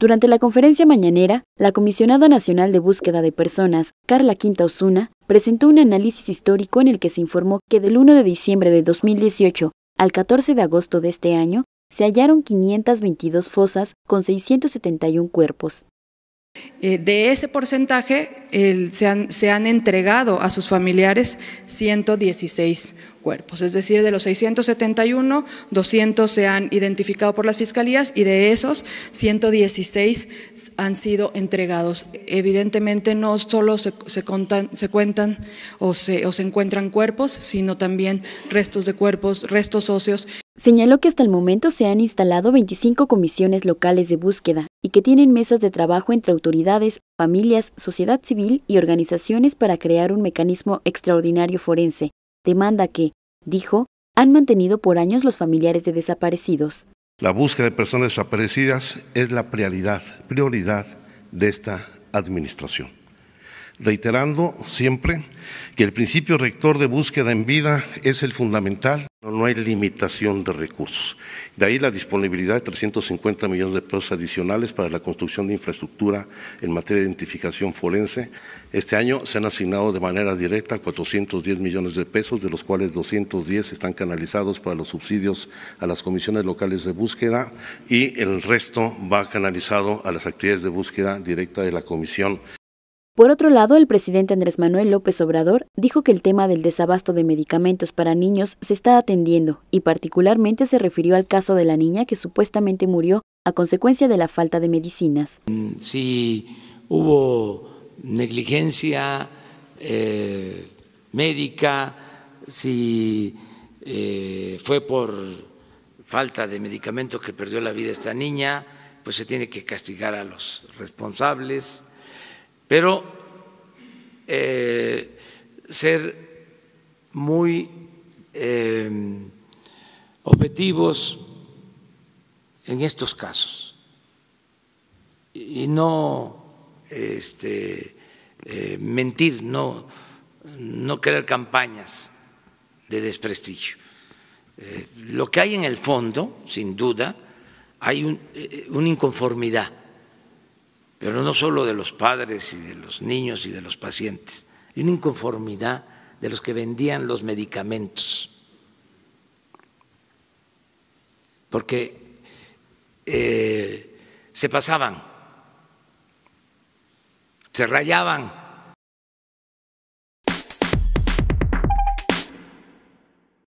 Durante la conferencia mañanera, la comisionada nacional de búsqueda de personas, Carla Quinta Osuna, presentó un análisis histórico en el que se informó que del 1 de diciembre de 2018 al 14 de agosto de este año, se hallaron 522 fosas con 671 cuerpos. Eh, de ese porcentaje se, han, entregado a sus familiares 116 cuerpos, es decir, de los 671, 200 se han identificado por las fiscalías y de esos 116 han sido entregados. Evidentemente no solo se, cuentan o se, o se encuentran cuerpos, sino también restos de cuerpos, restos óseos Señaló que hasta el momento se han instalado 25 comisiones locales de búsqueda y que tienen mesas de trabajo entre autoridades, familias, sociedad civil y organizaciones para crear un mecanismo extraordinario forense, demanda que, dijo, han mantenido por años los familiares de desaparecidos. La búsqueda de personas desaparecidas es la prioridad, prioridad de esta administración reiterando siempre que el principio rector de búsqueda en vida es el fundamental, no hay limitación de recursos. De ahí la disponibilidad de 350 millones de pesos adicionales para la construcción de infraestructura en materia de identificación forense. Este año se han asignado de manera directa 410 millones de pesos, de los cuales 210 están canalizados para los subsidios a las comisiones locales de búsqueda y el resto va canalizado a las actividades de búsqueda directa de la comisión. Por otro lado, el presidente Andrés Manuel López Obrador dijo que el tema del desabasto de medicamentos para niños se está atendiendo y particularmente se refirió al caso de la niña que supuestamente murió a consecuencia de la falta de medicinas. Mm, si hubo negligencia eh, médica, si eh, fue por falta de medicamentos que perdió la vida esta niña, pues se tiene que castigar a los responsables pero eh, ser muy em, objetivos en estos casos y no este, eh, mentir, no, no crear campañas de desprestigio. Eh, lo que hay en el fondo, sin duda, hay una inconformidad pero no solo de los padres y de los niños y de los pacientes, y una inconformidad de los que vendían los medicamentos. Porque eh, se pasaban, se rayaban